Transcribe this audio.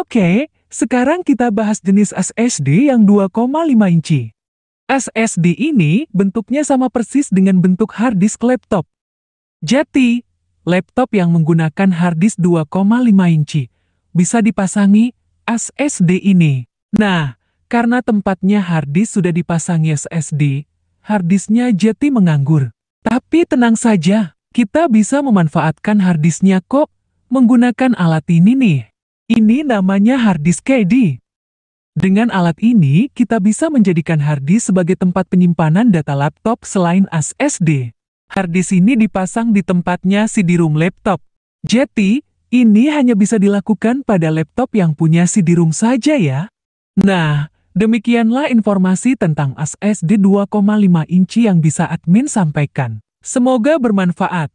Oke, sekarang kita bahas jenis SSD yang 2,5 inci. SSD ini bentuknya sama persis dengan bentuk hard disk laptop. Jadi, laptop yang menggunakan hard disk 2,5 inci bisa dipasangi SSD ini. Nah, karena tempatnya hard disk sudah dipasangi SSD, hard disknya Jati menganggur. Tapi tenang saja, kita bisa memanfaatkan hard disknya kok menggunakan alat ini nih. Ini namanya harddisk KD. Dengan alat ini, kita bisa menjadikan harddisk sebagai tempat penyimpanan data laptop selain SSD. Harddisk ini dipasang di tempatnya CD-ROM laptop. Jadi, ini hanya bisa dilakukan pada laptop yang punya CD-ROM saja ya. Nah, demikianlah informasi tentang SSD 2,5 inci yang bisa admin sampaikan. Semoga bermanfaat.